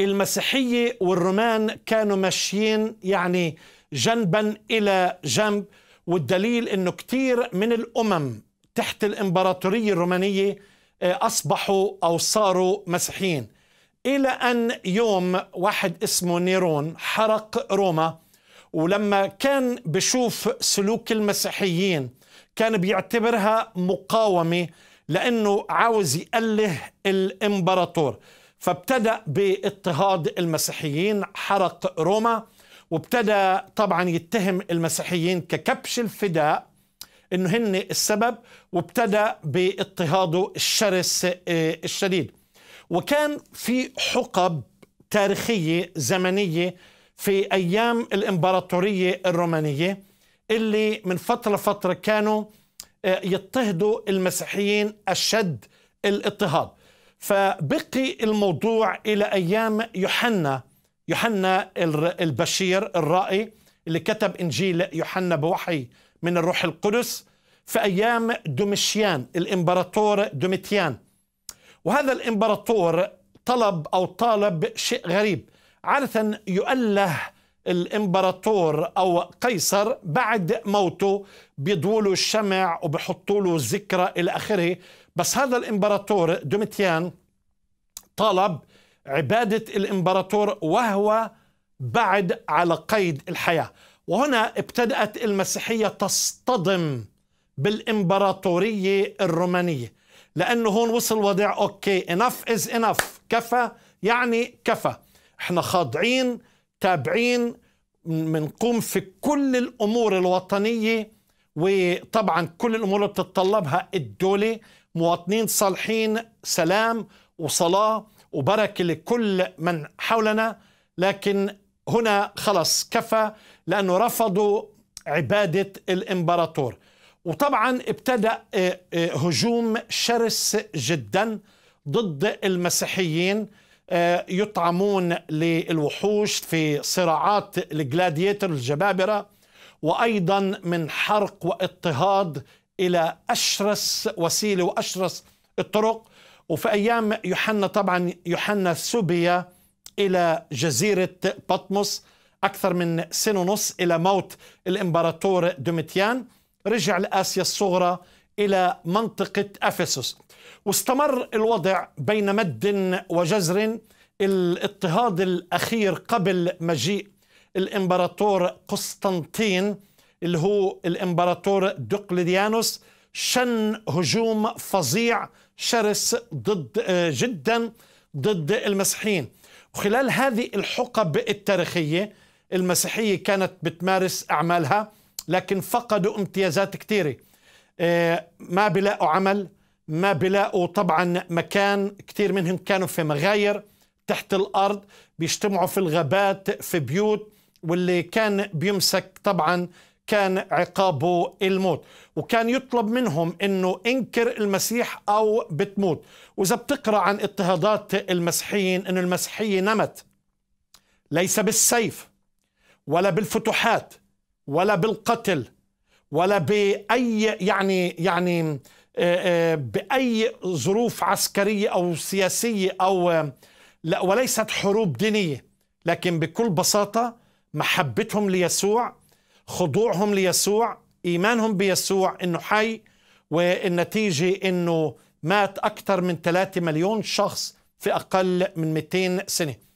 المسيحية والرومان كانوا ماشيين يعني جنبا إلى جنب والدليل أنه كثير من الأمم تحت الإمبراطورية الرومانية آه، أصبحوا أو صاروا مسيحيين إلى أن يوم واحد اسمه نيرون حرق روما ولما كان بشوف سلوك المسيحيين كان بيعتبرها مقاومة لأنه عاوز يأله الإمبراطور فابتدأ باضطهاد المسيحيين حرق روما وابتدى طبعا يتهم المسيحيين ككبش الفداء انه هن السبب وابتدى باضطهاده الشرس آه، الشديد وكان في حقب تاريخيه زمنيه في ايام الامبراطوريه الرومانيه اللي من فتره لفتره كانوا آه، يضطهدوا المسيحيين اشد الاضطهاد فبقي الموضوع إلى أيام يوحنا يوحنا البشير الرائي اللي كتب إنجيل يوحنا بوحي من الروح القدس في أيام دومشيان الإمبراطور دومتيان وهذا الإمبراطور طلب أو طالب شيء غريب عادة يؤله الإمبراطور أو قيصر بعد موته بيضولوا الشمع وبحطوا له ذكرى إلى آخره بس هذا الامبراطور دومتيان طلب عبادة الامبراطور وهو بعد على قيد الحياة وهنا ابتدأت المسيحية تصطدم بالامبراطورية الرومانية لأنه هون وصل وضع أوكي إناف إز إناف كفى يعني كفى احنا خاضعين تابعين بنقوم في كل الأمور الوطنية وطبعا كل الأمور اللي بتتطلبها الدولة مواطنين صالحين سلام وصلاة وبركة لكل من حولنا لكن هنا خلص كفى لأنه رفضوا عبادة الإمبراطور وطبعا ابتدأ آه، آه، هجوم شرس جدا ضد المسيحيين آه، يطعمون للوحوش في صراعات الجلاديتر الجبابرة وأيضا من حرق واضطهاد إلى أشرس وسيلة وأشرس الطرق وفي أيام يوحنا طبعا يوحنا سبي إلى جزيرة بطمس أكثر من سنة ونص إلى موت الإمبراطور دوميتيان رجع لآسيا الصغرى إلى منطقة أفسس واستمر الوضع بين مد وجزر الاضطهاد الأخير قبل مجيء الإمبراطور قسطنطين اللي هو الامبراطور دقلديانوس شن هجوم فظيع شرس ضد آه، جدا ضد المسيحيين وخلال هذه الحقب التاريخية المسيحية كانت بتمارس أعمالها لكن فقدوا امتيازات كثيرة آه، ما بلاقوا عمل ما بلاقوا طبعا مكان كثير منهم كانوا في مغاير تحت الأرض بيجتمعوا في الغابات في بيوت واللي كان بيمسك طبعا كان عقابه الموت وكان يطلب منهم انه انكر المسيح او بتموت واذا بتقرا عن اضطهادات المسيحيين انه المسيحيه نمت ليس بالسيف ولا بالفتوحات ولا بالقتل ولا باي يعني يعني آه، آه، باي ظروف عسكريه او سياسيه او لا وليست حروب دينيه لكن بكل بساطه محبتهم ليسوع خضوعهم ليسوع إيمانهم بيسوع أنه حي والنتيجة أنه مات أكثر من 3 مليون شخص في أقل من 200 سنة